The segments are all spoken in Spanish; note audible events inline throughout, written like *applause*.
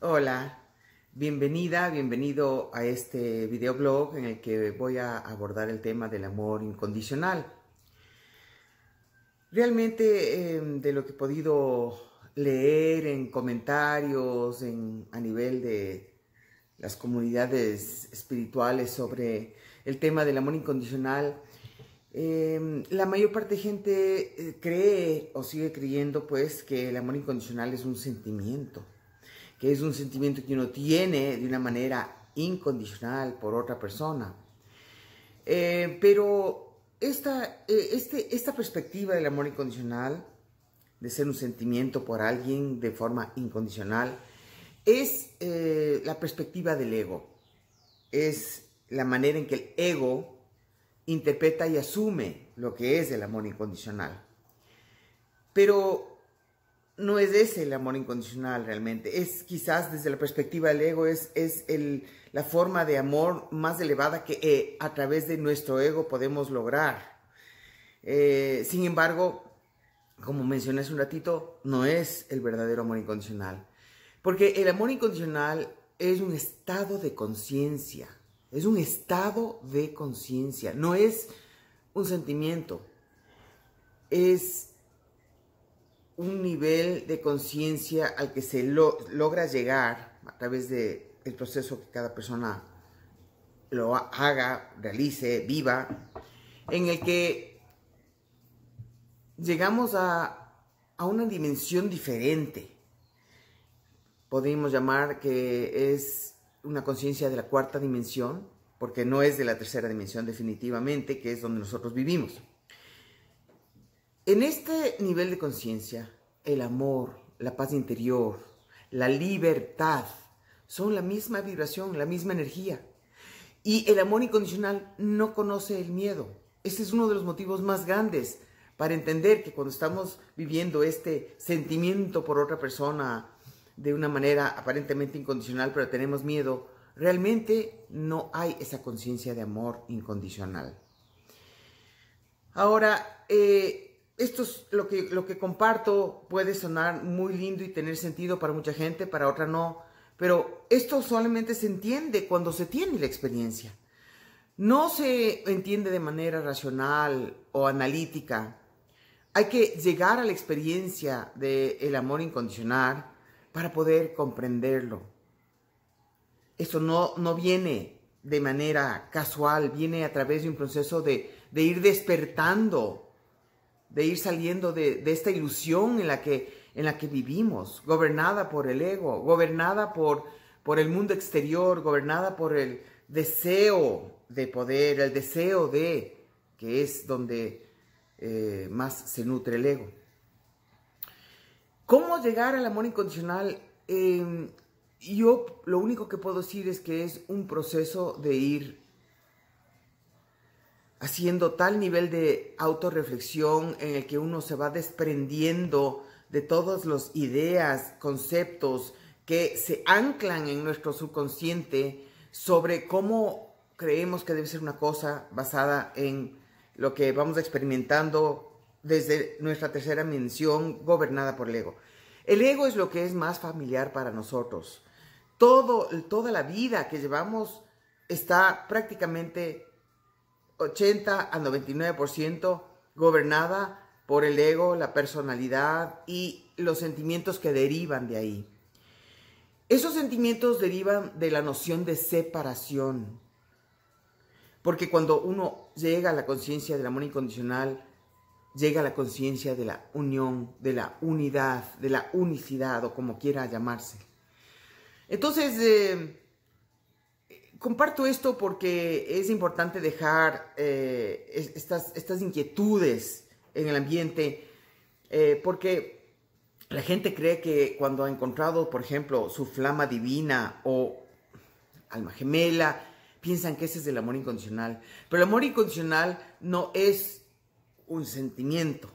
Hola, bienvenida, bienvenido a este videoblog en el que voy a abordar el tema del amor incondicional. Realmente em, de lo que he podido leer en comentarios en, a nivel de las comunidades espirituales sobre el tema del amor incondicional, em, la mayor parte de gente eh, cree o sigue creyendo pues que el amor incondicional es un sentimiento que es un sentimiento que uno tiene de una manera incondicional por otra persona. Eh, pero esta, eh, este, esta perspectiva del amor incondicional, de ser un sentimiento por alguien de forma incondicional, es eh, la perspectiva del ego. Es la manera en que el ego interpreta y asume lo que es el amor incondicional. Pero no es ese el amor incondicional realmente. Es quizás desde la perspectiva del ego, es, es la forma de amor más elevada que eh, a través de nuestro ego podemos lograr. Eh, sin embargo, como mencioné hace un ratito, no es el verdadero amor incondicional. Porque el amor incondicional es un estado de conciencia. Es un estado de conciencia. No es un sentimiento. Es un nivel de conciencia al que se logra llegar a través del proceso que cada persona lo haga, realice, viva, en el que llegamos a, a una dimensión diferente. Podemos llamar que es una conciencia de la cuarta dimensión, porque no es de la tercera dimensión definitivamente, que es donde nosotros vivimos. En este nivel de conciencia, el amor, la paz interior, la libertad, son la misma vibración, la misma energía. Y el amor incondicional no conoce el miedo. Ese es uno de los motivos más grandes para entender que cuando estamos viviendo este sentimiento por otra persona de una manera aparentemente incondicional, pero tenemos miedo, realmente no hay esa conciencia de amor incondicional. Ahora, eh, esto es lo que, lo que comparto puede sonar muy lindo y tener sentido para mucha gente, para otra no, pero esto solamente se entiende cuando se tiene la experiencia. No se entiende de manera racional o analítica. Hay que llegar a la experiencia del amor incondicional para poder comprenderlo. Esto no, viene de manera casual, viene a través de un proceso de ir despertando de ir saliendo de, esta ilusión en la, que, en la que vivimos, gobernada por el ego, gobernada por, por el mundo exterior, gobernada por el deseo de poder, el deseo de, que es donde eh, más se nutre el ego. ¿Cómo llegar al amor incondicional? Em, yo lo único que puedo decir es que es un proceso de ir haciendo tal nivel de autorreflexión en el que uno se va desprendiendo de todas las ideas, conceptos que se anclan en nuestro subconsciente sobre cómo creemos que debe ser una cosa basada en lo que vamos experimentando desde nuestra tercera mención gobernada por el ego. El ego es lo que es más familiar para nosotros. Todo, toda la vida que llevamos está prácticamente 80 al 99% gobernada por el ego, la personalidad y los sentimientos que derivan de ahí. Esos sentimientos derivan de la noción de separación. Porque cuando uno llega a la conciencia del amor incondicional, llega a la conciencia de la unión, de la unidad, de la unicidad o como quiera llamarse. Entonces, eh, comparto esto porque es importante dejar eh, estas, estas, inquietudes en el ambiente, eh, porque la gente cree que cuando ha encontrado, por ejemplo, su flama divina o alma gemela, piensan que ese es el amor incondicional. Pero el amor incondicional no es un sentimiento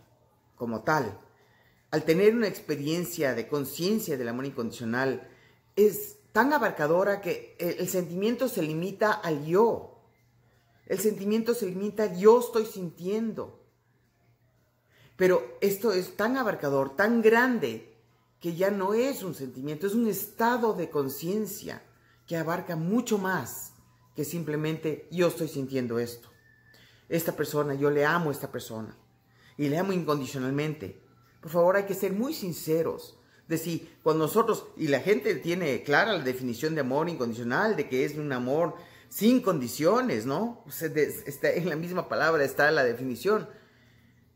como tal. Al tener una experiencia de conciencia del amor incondicional, es tan abarcadora que el sentimiento se limita al yo. El sentimiento se limita, yo estoy sintiendo. Pero esto es tan abarcador, tan grande, que ya no es un sentimiento, es un estado de conciencia que abarca mucho más que simplemente yo estoy sintiendo esto. Esta persona, yo le amo a esta persona y le amo incondicionalmente. Por favor, hay que ser muy sinceros es si cuando nosotros, y la gente tiene clara la definición de amor incondicional, de que es un amor sin condiciones, ¿no? en la misma palabra está la definición.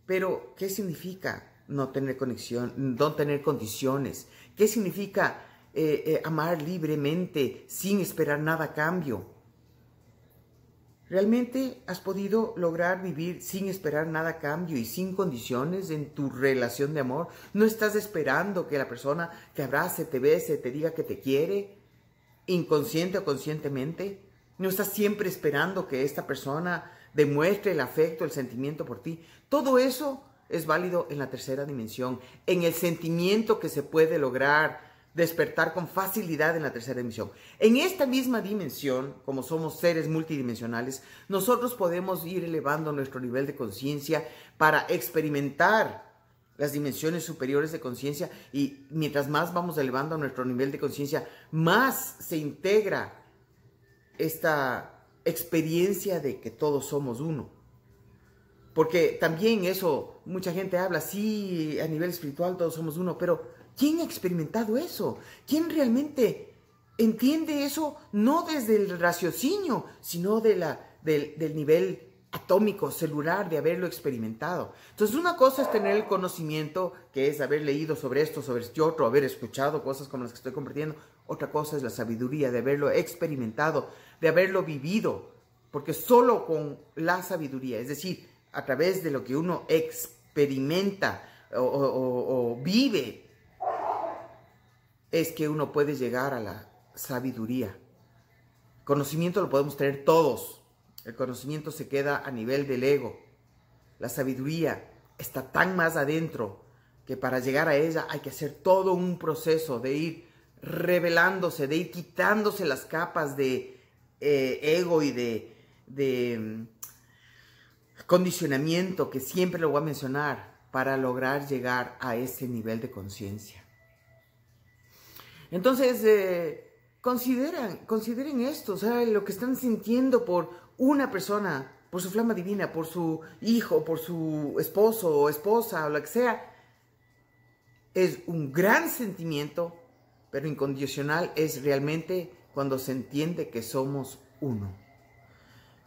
Pero, ¿qué significa no tener conexión, no tener condiciones? ¿Qué significa eh, eh, amar libremente sin esperar nada a cambio? ¿Realmente has podido lograr vivir sin esperar nada a cambio y sin condiciones en tu relación de amor? ¿No estás esperando que la persona te abrace, te bese, te diga que te quiere, inconsciente o conscientemente? ¿No estás siempre esperando que esta persona demuestre el afecto, el sentimiento por ti? Todo eso es válido en la tercera dimensión, en el sentimiento que se puede lograr despertar con facilidad en la tercera dimensión. En esta misma dimensión, como somos seres multidimensionales, nosotros podemos ir elevando nuestro nivel de conciencia para experimentar las dimensiones superiores de conciencia y mientras más vamos elevando nuestro nivel de conciencia, más se integra esta experiencia de que todos somos uno. Porque también eso, mucha gente habla, sí, a nivel espiritual todos somos uno, pero ¿Quién ha experimentado eso? ¿Quién realmente entiende eso no desde el raciocinio, sino de la, del, nivel atómico, celular, de haberlo experimentado. Entonces, una cosa es tener el conocimiento, que es haber leído sobre esto, sobre este otro, haber escuchado cosas como las que estoy compartiendo. Otra cosa es la sabiduría, de haberlo experimentado, de haberlo vivido, porque solo con la sabiduría, es decir, a través de lo que uno experimenta o vive, es que uno puede llegar a la sabiduría. Conocimiento lo podemos tener todos. El conocimiento se queda a nivel del ego. La sabiduría está tan más adentro que para llegar a ella hay que hacer todo un proceso de ir revelándose, de ir quitándose las capas de eh, ego y de, de mm, condicionamiento que siempre lo voy a mencionar para lograr llegar a ese nivel de conciencia. Entonces, eh, consideran, consideren esto, lo que están sintiendo por una persona, por su flama divina, por su hijo, por su esposo o esposa o lo que sea, es un gran sentimiento, pero incondicional es realmente cuando se entiende que somos uno.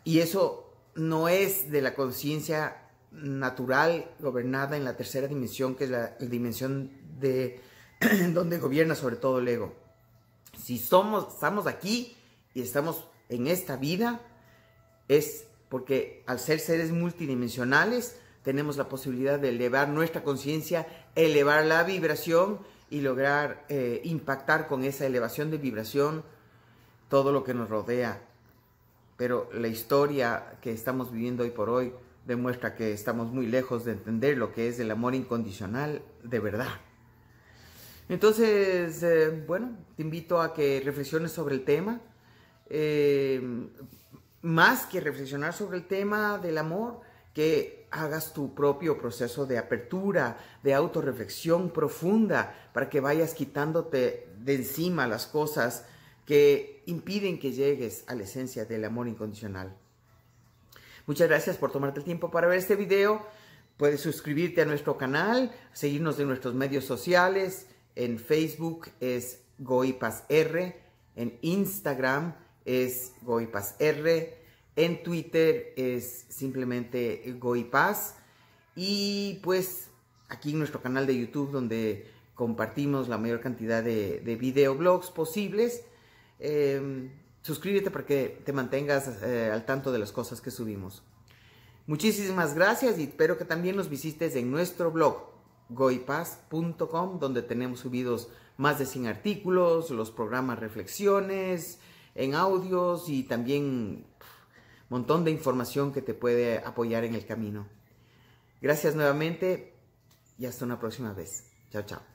Y eso no es de la conciencia natural gobernada en la tercera dimensión, que es la dimensión de *clears throat* donde gobierna sobre todo el ego. Si somos, estamos aquí y estamos en esta vida, es porque al ser seres multidimensionales, tenemos la posibilidad de elevar nuestra conciencia, elevar la vibración y lograr eh, impactar con esa elevación de vibración todo lo que nos rodea. Pero la historia que estamos viviendo hoy por hoy demuestra que estamos muy lejos de entender lo que es el amor incondicional de verdad. Entonces, eh, bueno, te invito a que reflexiones sobre el tema. Eh, más que reflexionar sobre el tema del amor, que hagas tu propio proceso de apertura, de autorreflexión profunda, para que vayas quitándote de encima las cosas que impiden que llegues a la esencia del amor incondicional. Muchas gracias por tomarte el tiempo para ver este video. Puedes suscribirte a nuestro canal, seguirnos en nuestros medios sociales, en Facebook es GoiPasR, En Instagram es GoiPasR, En Twitter es simplemente Goipas. Y pues aquí en nuestro canal de YouTube donde compartimos la mayor cantidad de, de videoblogs posibles. Em, suscríbete para que te mantengas eh, al tanto de las cosas que subimos. Muchísimas gracias y espero que también nos visites en nuestro blog goipaz.com, donde tenemos subidos más de 100 artículos, los programas reflexiones en audios y también un montón de información que te puede apoyar en el camino. Gracias nuevamente y hasta una próxima vez. Chao, chao.